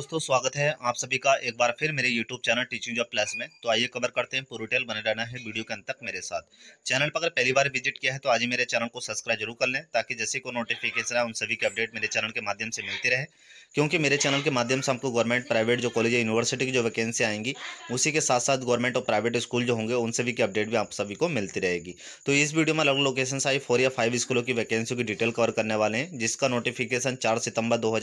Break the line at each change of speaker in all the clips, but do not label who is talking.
दोस्तों स्वागत है आप सभी का एक बार फिर मेरे YouTube channel teaching job plus में तो आइए कवर करते हैं पूरी डिटेल बने रहना है वीडियो के अंत तक मेरे साथ चैनल पर अगर पहली बार विजिट किया है तो आज ही मेरे चैनल को सब्सक्राइब जरूर कर लें ताकि जैसे को नोटिफिकेशन है उन सभी के अपडेट मेरे चैनल के माध्यम से मिलती रहे क्योंकि मेरे चैनल के माध्यम से हमको गवर्नमेंट प्राइवेट जो कॉलेज या यूनिवर्सिटी की जो वैकेंसी आएंगी उसी के साथ साथ गवर्नमेंट और प्राइवेट स्कूल जो होंगे उन सभी की अपडेट भी आप सभी को मिलती रहेगी तो इस वीडियो में अलग लोकेशन से आई फोर या फाइव स्कूलों की वैकेंसी की डिटेल कवर करने वाले हैं जिसका नोटिफिकेशन चार सितंबर दो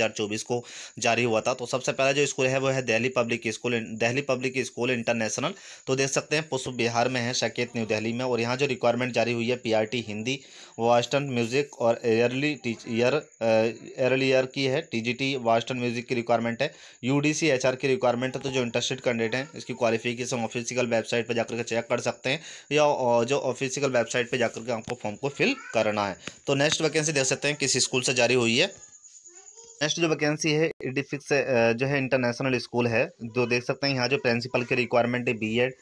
को जारी हुआ था तो सबसे सबसे पहला जो स्कूल है वो है Delhi public school Delhi public school international तो देख सकते हैं पुष्प बिहार में है शकेत न्यू दिल्ली में और यहाँ जो रिक्वायरमेंट जारी हुई है PRT e Hindi western music और एयरली ईयर एयरली ईयर की है टीजीटी वास्टर्न म्यूजिक की रिक्वायरमेंट है यूडीसी एचआर की रिक्वायरमेंट है तो जो इंटरेस्टेड कैंडिडेट हैं इसकी क्वालिफिकेशन ऑफिसिकल वेबसाइट पर जाकर के चेक कर सकते हैं या जो ऑफिसिकल वेबसाइट पर जाकर के आपको फॉर्म को फिल करना है तो नेक्स्ट वैकेंसी देख सकते हैं किस स्कूल से जारी हुई है नेक्स्ट जो वैकेंसी है इडिफिक्स जो है इंटरनेशनल स्कूल है जो तो देख सकते हैं यहाँ जो प्रिंसिपल के रिक्वायरमेंट है बीएड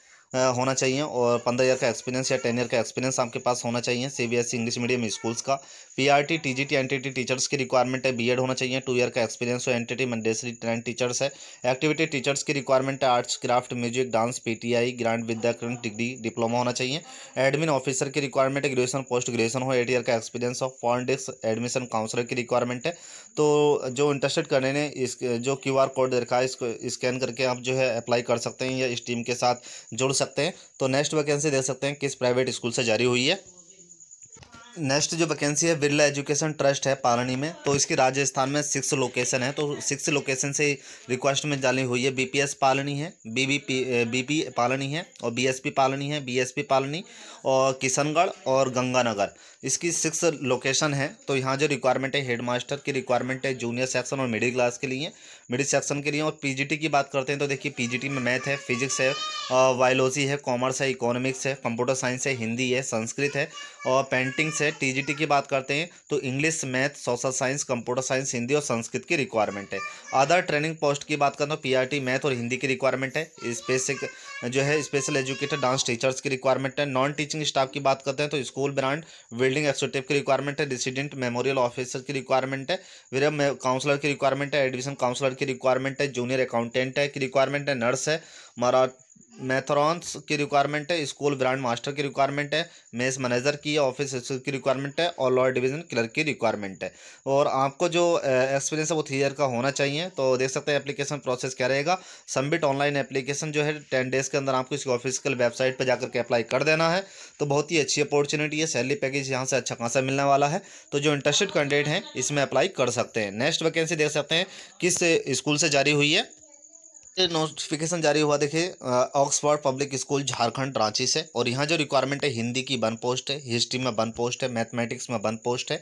होना चाहिए और पंद्रह ईयर का एक्सपीरियंस या टेन ईयर का एक्सपीरियंस आपके पास होना चाहिए सीबीएसई इंग्लिश मीडियम स्कूल्स का पीआरटी टीजीटी एनटीटी टीचर्स की रिक्वायरमेंट है बीएड होना चाहिए टू ईयर का एक्सपीरियंस हो एनटीटी मंडेसरी ट्रेन टीचर्स है एक्टिविटी टीचर्स की रिक्वायरमेंट है arts craft music dance PTI ग्रांड विद्याकरण डिग्री डिप्लोमा होना चाहिए एडमिन ऑफिसर की रिक्वायरमेंट है ग्रेजुएशन पोस्ट ग्रेजुएशन हो एट ईयर का experience of for desk admission counsellor की रिक्वायरमेंट है तो जो इंटरेस्टेड करने ने इस जो क्यू कोड रखा है इसको स्कैन करके आप जो है अप्लाई कर सकते हैं या इस टीम के साथ जुड़ सकते सकते हैं तो नेक्स्ट वैकेंसी देख सकते हैं किस प्राइवेट स्कूल से जारी हुई है नेक्स्ट जो वैकेंसी है बिरला एजुकेशन ट्रस्ट है पालनी में तो इसकी राजस्थान में सिक्स लोकेशन है तो सिक्स लोकेशन से रिक्वेस्ट में डाली हुई है बीपीएस पालनी है बीबीपी बीपी पालनी है और बीएसपी पालनी है बीएसपी पालनी और किशनगढ़ और गंगानगर इसकी सिक्स लोकेशन है तो यहाँ जो रिक्वायरमेंट है हेड मास्टर की रिक्वायरमेंट है जूनियर सेक्शन और मिडिल क्लास के लिए मिडिल सेक्शन के लिए और पी की बात करते हैं तो देखिए पी में मैथ है फिजिक्स है बायोलॉजी है कॉमर्स है इकोनॉमिक्स है कंप्यूटर साइंस है हिंदी है संस्कृत है और पेंटिंग्स है टीजीटी की बात करते हैं तो English math social science computer science Hindi और संस्कृत की रिक्वायरमेंट है अदर ट्रेनिंग पोस्ट की बात करें तो पी मैथ और हिंदी की रिक्वायरमेंट है स्पेसिक जो है स्पेशल एजुकेटेड डांस टीचर्स की रिक्वायरमेंट है नॉन टीचिंग स्टाफ की बात करते हैं तो स्कूल ब्रांड बिल्डिंग एक्सोटिव की रिक्वायरमेंट है रेसिडेंट मेमोरियल ऑफिसर की रिक्वायरमेंट है विरम काउंसलर की रिक्वायरमेंट है एडमिशन काउंसलर की रिक्वायरमेंट है जूनियर अकाउंटेंट है की रिक्वायरमेंट है नर्स है मरा मैथरॉन्स की रिक्वायरमेंट है स्कूल ब्रांड मास्टर की रिक्वायरमेंट है मेस मैनेजर की ऑफिस की रिक्वायरमेंट है और लॉयर डिवीजन क्लर्क की रिक्वायरमेंट है और आपको जो एक्सपीरियंस है वो थ्री ईयर का होना चाहिए तो देख सकते हैं एप्लीकेशन प्रोसेस क्या रहेगा सबमिट ऑनलाइन एप्लीकेशन जो है टेन डेज़ के अंदर आपको इसकी ऑफिसिकल वेबसाइट पर जाकर के अप्लाई कर देना है तो बहुत ही अच्छी अपॉर्चुनिटी है सैलरी पैकेज यहाँ से अच्छा खासा मिलने वाला है तो जो इंटरेस्टेड कैंडिडेट हैं इसमें अप्लाई कर सकते हैं नेक्स्ट वैकेंसी देख सकते हैं किस स्कूल से जारी हुई है नोटिफिकेशन जारी हुआ देखिए Oxford public school Jharkhand Ranchi से और यहाँ जो रिक्वायरमेंट है हिंदी की वन पोस्ट है हिस्ट्री में वन पोस्ट है मैथमेटिक्स में वन पोस्ट है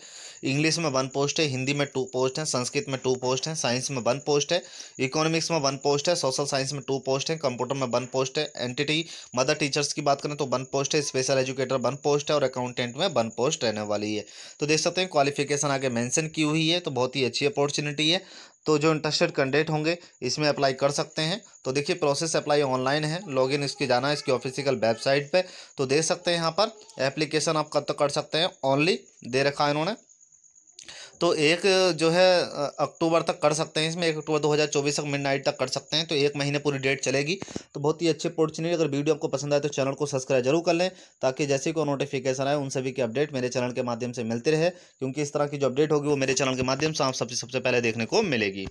इंग्लिश में वन पोस्ट है हिंदी में टू पोस्ट है संस्कृत में टू पोस्ट है साइंस में वन पोस्ट है इकोनॉमिक्स में वन पोस्ट है सोशल साइंस में टू पोस्ट है कंप्यूटर में वन पोस्ट है एंटिटी मदर टीचर्स की बात करें तो वन पोस्ट है स्पेशल एजुकेटर वन पोस्ट है और अकाउंटेंट में वन पोस्ट रहने वाली है तो देख सकते हैं क्वालिफिकेशन आगे मैंशन की हुई है तो बहुत ही अच्छी अपॉर्चुनिटी है तो जो इंटरेस्टेड कैंडिडेट होंगे इसमें अप्लाई कर सकते हैं तो देखिए प्रोसेस अप्लाई ऑनलाइन है लॉगिन इसकी जाना है इसकी ऑफिशियल वेबसाइट पे तो दे सकते हैं यहाँ पर एप्लीकेशन आप कब तक कर सकते हैं ओनली दे रखा है इन्होंने तो एक जो है अक्टूबर तक कर सकते हैं इसमें एक अक्टूबर 2024 तक मिडनाइट तक कर सकते हैं तो एक महीने पूरी डेट चलेगी तो बहुत ही अच्छी अपॉर्चुनिटी अगर वीडियो आपको पसंद आए तो चैनल को सब्सक्राइब जरूर कर लें ताकि जैसे कोई नोटिफिकेशन आए उन सभी की अपडेट मेरे चैनल के माध्यम से मिलती रहे क्योंकि इस तरह की जो अपडेट होगी वो मेरे चैनल के माध्यम से आप सबसे सबसे पहले देखने को मिलेगी